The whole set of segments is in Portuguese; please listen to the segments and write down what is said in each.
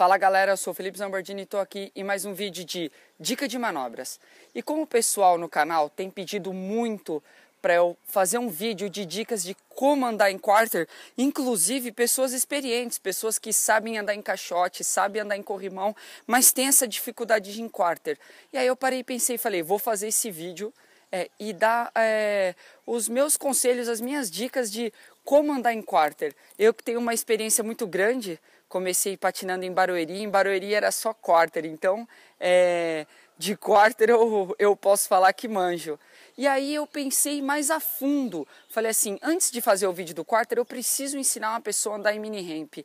Fala galera, eu sou Felipe Zambardini e estou aqui em mais um vídeo de Dica de Manobras. E como o pessoal no canal tem pedido muito para eu fazer um vídeo de dicas de como andar em quarter, inclusive pessoas experientes, pessoas que sabem andar em caixote, sabem andar em corrimão, mas tem essa dificuldade de em quarter. E aí eu parei e pensei, falei, vou fazer esse vídeo é, e dar é, os meus conselhos, as minhas dicas de como andar em quarter. Eu que tenho uma experiência muito grande comecei patinando em Barueri. Em Barueri era só quarter, então é, de quarter eu, eu posso falar que manjo. E aí eu pensei mais a fundo. Falei assim, antes de fazer o vídeo do quarter, eu preciso ensinar uma pessoa a andar em mini ramp,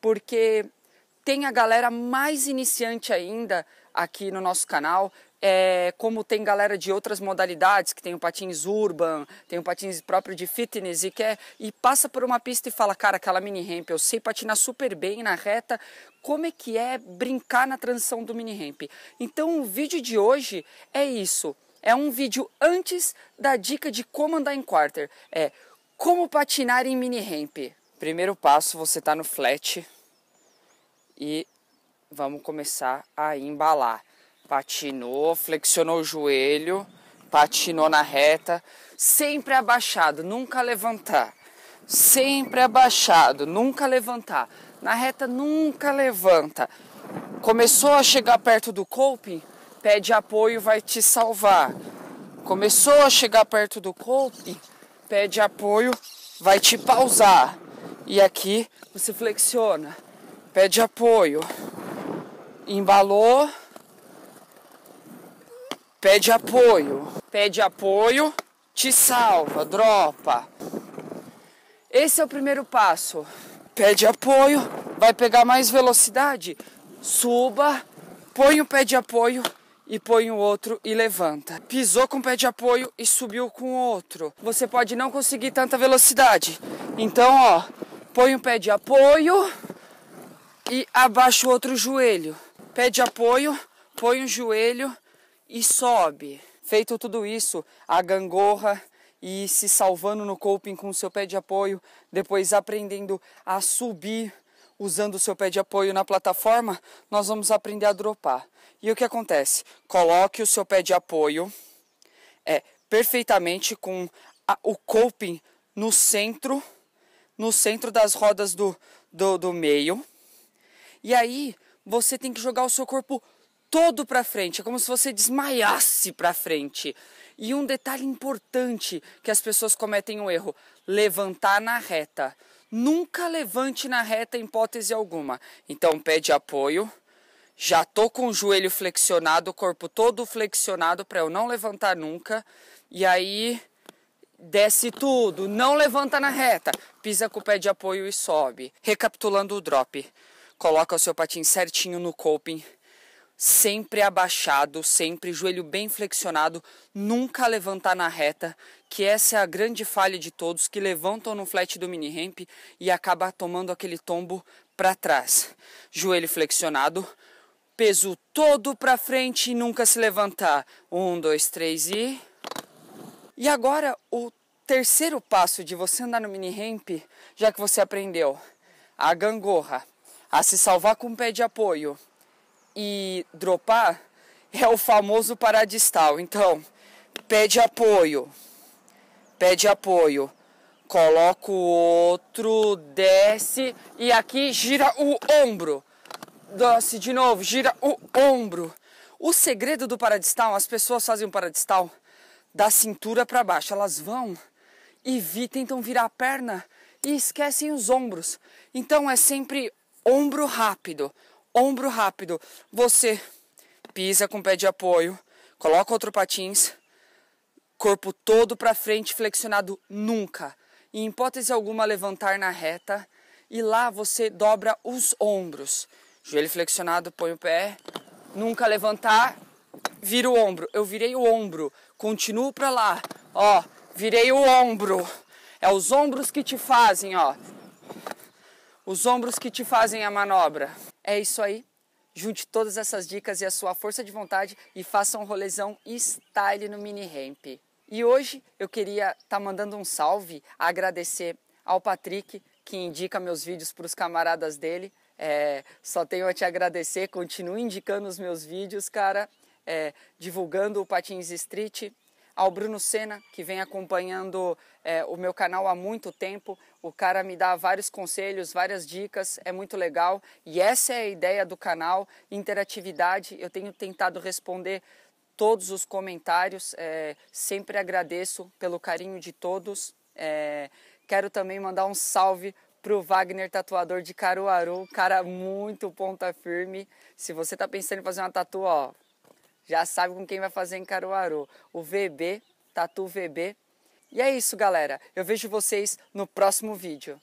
porque tem a galera mais iniciante ainda aqui no nosso canal. É, como tem galera de outras modalidades, que tem o patins urban, tem o patins próprio de fitness e quer e passa por uma pista e fala, cara, aquela mini ramp, eu sei patinar super bem na reta, como é que é brincar na transição do mini ramp? Então o vídeo de hoje é isso. É um vídeo antes da dica de como andar em quarter. É como patinar em mini ramp. Primeiro passo, você está no flat e vamos começar a embalar. Patinou, flexionou o joelho, patinou na reta, sempre abaixado, nunca levantar. Sempre abaixado, nunca levantar. Na reta nunca levanta. Começou a chegar perto do coping, pede apoio, vai te salvar. Começou a chegar perto do coping, pede apoio, vai te pausar. E aqui você flexiona, pede apoio, embalou, pede apoio, pede apoio, te salva, dropa. Esse é o primeiro passo. Pede apoio, vai pegar mais velocidade, suba, põe o pé de apoio e põe o outro e levanta. Pisou com o pé de apoio e subiu com o outro. Você pode não conseguir tanta velocidade. Então, ó, põe o pé de apoio e abaixa o outro joelho pede apoio, põe o joelho e sobe. Feito tudo isso, a gangorra e se salvando no coping com o seu pé de apoio, depois aprendendo a subir usando o seu pé de apoio na plataforma, nós vamos aprender a dropar. E o que acontece? Coloque o seu pé de apoio é perfeitamente com a, o coping no centro, no centro das rodas do, do, do meio. E aí você tem que jogar o seu corpo todo para frente, é como se você desmaiasse para frente. E um detalhe importante que as pessoas cometem um erro: levantar na reta. Nunca levante na reta em hipótese alguma. Então pede apoio. Já tô com o joelho flexionado, o corpo todo flexionado para eu não levantar nunca. E aí desce tudo, não levanta na reta, pisa com o pé de apoio e sobe. Recapitulando o drop coloca o seu patim certinho no coping, sempre abaixado, sempre joelho bem flexionado, nunca levantar na reta, que essa é a grande falha de todos que levantam no flat do mini ramp e acaba tomando aquele tombo para trás. Joelho flexionado, peso todo para frente e nunca se levantar. Um, dois, três e. E agora o terceiro passo de você andar no mini ramp, já que você aprendeu a gangorra a se salvar com um pé de apoio e dropar é o famoso paradistal. Então, pé de apoio, pé de apoio, coloca o outro, desce e aqui gira o ombro. Desce de novo, gira o ombro. O segredo do paradistal, as pessoas fazem o paradistal da cintura para baixo. Elas vão e vi, tentam virar a perna e esquecem os ombros. Então é sempre ombro rápido, ombro rápido. Você pisa com o pé de apoio, coloca outro patins, corpo todo para frente, flexionado nunca. em hipótese alguma levantar na reta e lá você dobra os ombros. Joelho flexionado, põe o pé, nunca levantar, vira o ombro. Eu virei o ombro, continuo para lá. Ó, virei o ombro. É os ombros que te fazem, ó os ombros que te fazem a manobra. É isso aí. Junte todas essas dicas e a sua força de vontade e faça um rolezão style no mini ramp. E hoje eu queria estar tá mandando um salve, agradecer ao Patrick que indica meus vídeos para os camaradas dele. É, só tenho a te agradecer, continue indicando os meus vídeos, cara, é, divulgando o Patins Street ao Bruno Senna, que vem acompanhando é, o meu canal há muito tempo. O cara me dá vários conselhos, várias dicas, é muito legal. E essa é a ideia do canal: interatividade. Eu tenho tentado responder todos os comentários, é, sempre agradeço pelo carinho de todos. É, quero também mandar um salve pro Wagner Tatuador de Caruaru, cara muito ponta firme. Se você tá pensando em fazer uma tatu, ó, já sabe com quem vai fazer em Caruaru. O VB, Tatu VB. E é isso, galera. Eu vejo vocês no próximo vídeo.